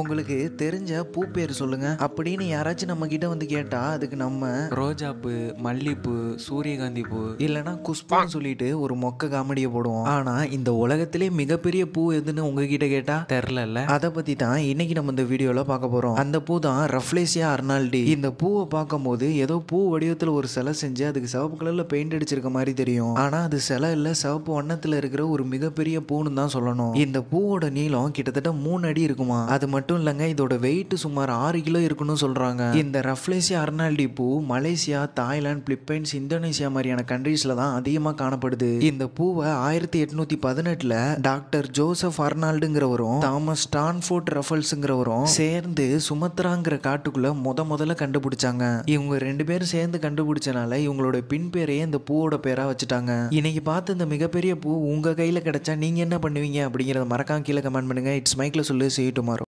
உங்களுக்கு தெரிஞ்ச பூ பேர் சொல்லுங்க அப்படின்னு யாராச்சும் நம்ம கிட்ட வந்து கேட்டா அதுக்கு நம்ம ரோஜா பூ மல்லிப்பூ சூரியகாந்தி பூ இல்லைன்னா குஷ்பான்னு சொல்லிட்டு ஒரு மொக்க காமெடியை போடுவோம் ஆனா இந்த உலகத்திலே மிகப்பெரிய பூ எதுன்னு உங்ககிட்ட கேட்டா தெரிலல்ல அதை பத்தி தான் இன்னைக்கு நம்ம இந்த வீடியோல பார்க்க போறோம் அந்த பூ தான் ரஃப்லேசியா அர்னால்டி இந்த பூவை பார்க்கும்போது ஏதோ பூ வடிவத்தில் ஒரு சிலை செஞ்சு அதுக்கு சிவப்பு கலர்ல பெயிண்ட் அடிச்சிருக்க மாதிரி தெரியும் ஆனா அது சிலை இல்ல சிவப்பு வண்ணத்துல இருக்கிற ஒரு மிகப்பெரிய பூன்னு தான் சொல்லணும் இந்த பூவோட நீளம் கிட்டத்தட்ட மூணு அடி இருக்குமா அது மட்டும் மட்டும் இல்லைங்க இதோட வெயிட் சுமார் ஆறு கிலோ இருக்குன்னு சொல்கிறாங்க இந்த ரஃப்லேசியா அர்னால்டி பூ மலேசியா தாய்லாந்து பிலிப்பைன்ஸ் இந்தோனேசியா மாதிரியான கண்ட்ரீஸில் தான் அதிகமாக காணப்படுது இந்த பூவை ஆயிரத்தி எட்நூத்தி பதினெட்டில் டாக்டர் ஜோசப் அர்னால்டுங்கிறவரும் தாமஸ் ஸ்டான்ஃபோர்ட் ரஃபல்ஸுங்கிறவரும் சேர்ந்து சுமத்ராங்கிற காட்டுக்குள்ளே முத முதல்ல கண்டுபிடிச்சாங்க இவங்க ரெண்டு பேரும் சேர்ந்து கண்டுபிடிச்சனால இவங்களோட பின் பேரையே இந்த பூவோட பேராக வச்சுட்டாங்க இன்னைக்கு பார்த்து இந்த மிகப்பெரிய பூ உங்கள் கையில் கிடைச்சா நீங்கள் என்ன பண்ணுவீங்க அப்படிங்கிறத மறக்காம கீழே கமெண்ட் பண்ணுங்கள் இட்ஸ் மைக்கில் சொல்லி செய்யட்டுமாரோ